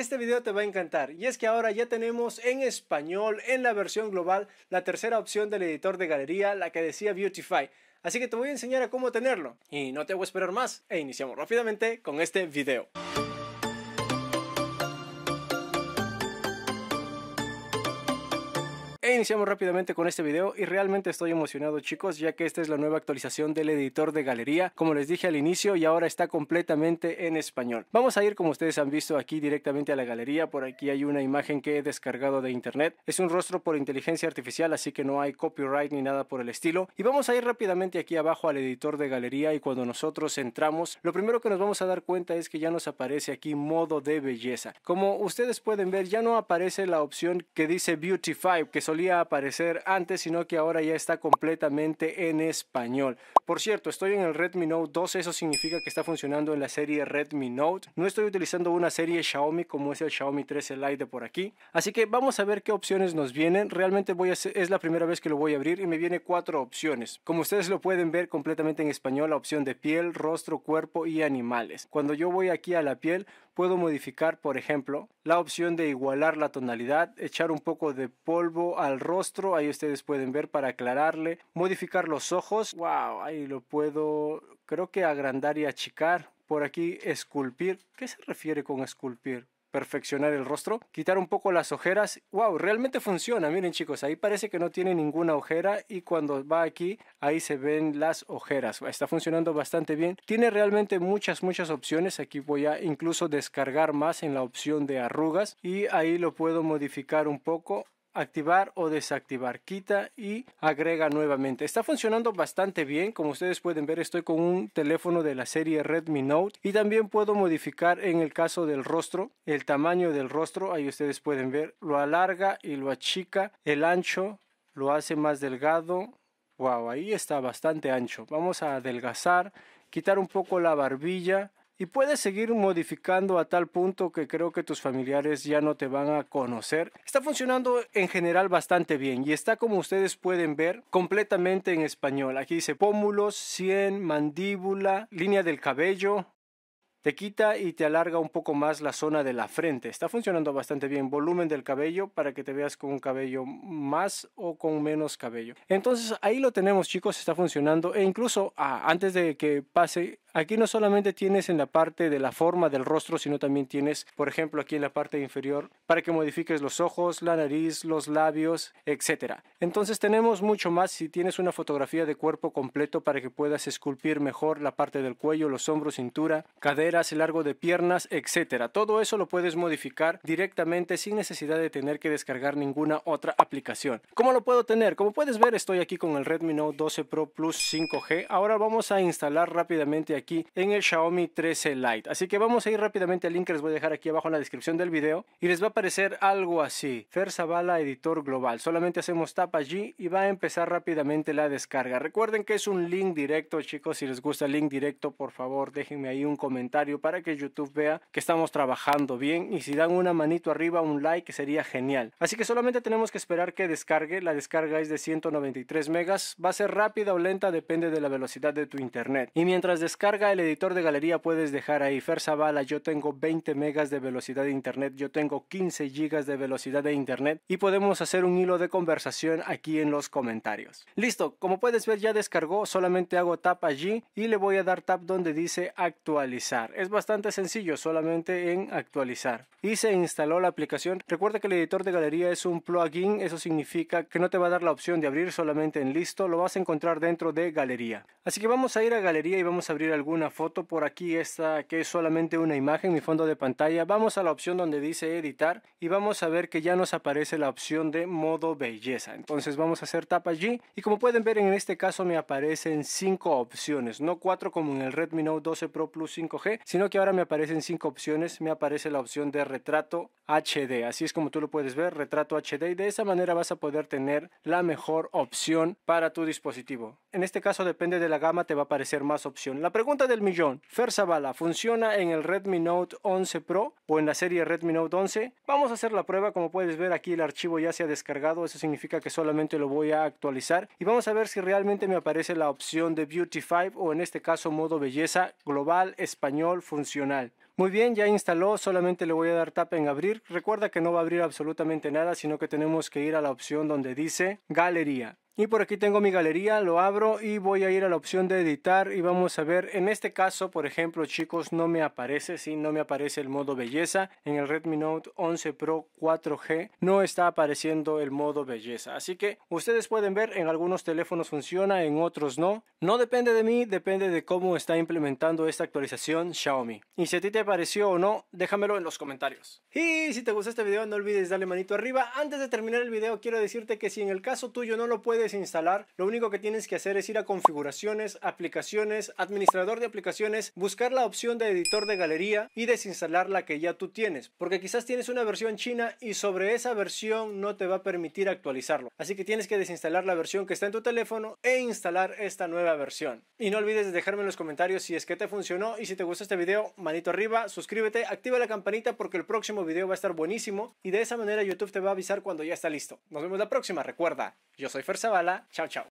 Este video te va a encantar y es que ahora ya tenemos en español en la versión global la tercera opción del editor de galería, la que decía Beautify. Así que te voy a enseñar a cómo tenerlo y no te voy a esperar más e iniciamos rápidamente con este video. iniciamos rápidamente con este video y realmente estoy emocionado chicos ya que esta es la nueva actualización del editor de galería como les dije al inicio y ahora está completamente en español. Vamos a ir como ustedes han visto aquí directamente a la galería, por aquí hay una imagen que he descargado de internet, es un rostro por inteligencia artificial así que no hay copyright ni nada por el estilo y vamos a ir rápidamente aquí abajo al editor de galería y cuando nosotros entramos lo primero que nos vamos a dar cuenta es que ya nos aparece aquí modo de belleza. Como ustedes pueden ver ya no aparece la opción que dice Beautify que solía aparecer antes, sino que ahora ya está completamente en español. Por cierto, estoy en el Redmi Note 12, eso significa que está funcionando en la serie Redmi Note. No estoy utilizando una serie Xiaomi como es el Xiaomi 13 Lite de por aquí. Así que vamos a ver qué opciones nos vienen. Realmente voy a es la primera vez que lo voy a abrir y me viene cuatro opciones. Como ustedes lo pueden ver completamente en español, la opción de piel, rostro, cuerpo y animales. Cuando yo voy aquí a la piel, puedo modificar, por ejemplo, la opción de igualar la tonalidad, echar un poco de polvo al rostro, ahí ustedes pueden ver para aclararle, modificar los ojos, wow, ahí lo puedo creo que agrandar y achicar, por aquí esculpir, ¿qué se refiere con esculpir? perfeccionar el rostro, quitar un poco las ojeras. ¡Wow! Realmente funciona. Miren chicos, ahí parece que no tiene ninguna ojera y cuando va aquí, ahí se ven las ojeras. Está funcionando bastante bien. Tiene realmente muchas, muchas opciones. Aquí voy a incluso descargar más en la opción de arrugas y ahí lo puedo modificar un poco activar o desactivar, quita y agrega nuevamente. Está funcionando bastante bien, como ustedes pueden ver estoy con un teléfono de la serie Redmi Note y también puedo modificar en el caso del rostro, el tamaño del rostro, ahí ustedes pueden ver, lo alarga y lo achica, el ancho lo hace más delgado, wow, ahí está bastante ancho. Vamos a adelgazar, quitar un poco la barbilla, y puedes seguir modificando a tal punto que creo que tus familiares ya no te van a conocer. Está funcionando en general bastante bien y está como ustedes pueden ver completamente en español. Aquí dice pómulos, cien, mandíbula, línea del cabello. Te quita y te alarga un poco más la zona de la frente. Está funcionando bastante bien. Volumen del cabello para que te veas con un cabello más o con menos cabello. Entonces ahí lo tenemos chicos. Está funcionando. E incluso ah, antes de que pase Aquí no solamente tienes en la parte de la forma del rostro, sino también tienes, por ejemplo, aquí en la parte inferior para que modifiques los ojos, la nariz, los labios, etc. Entonces tenemos mucho más si tienes una fotografía de cuerpo completo para que puedas esculpir mejor la parte del cuello, los hombros, cintura, caderas, el largo de piernas, etc. Todo eso lo puedes modificar directamente sin necesidad de tener que descargar ninguna otra aplicación. ¿Cómo lo puedo tener? Como puedes ver, estoy aquí con el Redmi Note 12 Pro Plus 5G. Ahora vamos a instalar rápidamente aquí aquí en el Xiaomi 13 Lite. Así que vamos a ir rápidamente al link que les voy a dejar aquí abajo en la descripción del video y les va a aparecer algo así, Fer Zavala Editor Global. Solamente hacemos tap allí y va a empezar rápidamente la descarga. Recuerden que es un link directo, chicos. Si les gusta el link directo, por favor, déjenme ahí un comentario para que YouTube vea que estamos trabajando bien y si dan una manito arriba, un like, sería genial. Así que solamente tenemos que esperar que descargue. La descarga es de 193 megas. Va a ser rápida o lenta, depende de la velocidad de tu internet. Y mientras descarga el editor de galería puedes dejar ahí, Fer Zavala, yo tengo 20 megas de velocidad de internet, yo tengo 15 gigas de velocidad de internet y podemos hacer un hilo de conversación aquí en los comentarios. Listo, como puedes ver ya descargó, solamente hago tap allí y le voy a dar tap donde dice actualizar. Es bastante sencillo, solamente en actualizar. Y se instaló la aplicación. Recuerda que el editor de galería es un plugin, eso significa que no te va a dar la opción de abrir solamente en listo, lo vas a encontrar dentro de galería. Así que vamos a ir a galería y vamos a abrir el alguna foto. Por aquí esta que es solamente una imagen, mi fondo de pantalla. Vamos a la opción donde dice editar y vamos a ver que ya nos aparece la opción de modo belleza. Entonces vamos a hacer tap allí y como pueden ver en este caso me aparecen cinco opciones, no cuatro como en el Redmi Note 12 Pro Plus 5G, sino que ahora me aparecen cinco opciones. Me aparece la opción de retrato HD, así es como tú lo puedes ver, retrato HD y de esa manera vas a poder tener la mejor opción para tu dispositivo. En este caso depende de la gama te va a aparecer más opción. La pregunta pregunta del millón. Fer Zavala, ¿funciona en el Redmi Note 11 Pro o en la serie Redmi Note 11? Vamos a hacer la prueba. Como puedes ver aquí el archivo ya se ha descargado. Eso significa que solamente lo voy a actualizar. Y vamos a ver si realmente me aparece la opción de Beauty 5 o en este caso modo belleza global, español, funcional. Muy bien, ya instaló, solamente le voy a dar tap en abrir. Recuerda que no va a abrir absolutamente nada, sino que tenemos que ir a la opción donde dice galería y por aquí tengo mi galería lo abro y voy a ir a la opción de editar y vamos a ver en este caso por ejemplo chicos no me aparece si no me aparece el modo belleza en el Redmi Note 11 Pro 4G no está apareciendo el modo belleza así que ustedes pueden ver en algunos teléfonos funciona en otros no no depende de mí depende de cómo está implementando esta actualización Xiaomi y si a ti te pareció o no déjamelo en los comentarios y si te gustó este video no olvides darle manito arriba antes de terminar el video quiero decirte que si en el caso tuyo no lo puedes instalar, lo único que tienes que hacer es ir a configuraciones, aplicaciones, administrador de aplicaciones, buscar la opción de editor de galería y desinstalar la que ya tú tienes, porque quizás tienes una versión china y sobre esa versión no te va a permitir actualizarlo. Así que tienes que desinstalar la versión que está en tu teléfono e instalar esta nueva versión. Y no olvides de dejarme en los comentarios si es que te funcionó y si te gustó este video, manito arriba, suscríbete, activa la campanita porque el próximo video va a estar buenísimo y de esa manera YouTube te va a avisar cuando ya está listo. Nos vemos la próxima, recuerda, yo soy Ferzabal Chao, chao.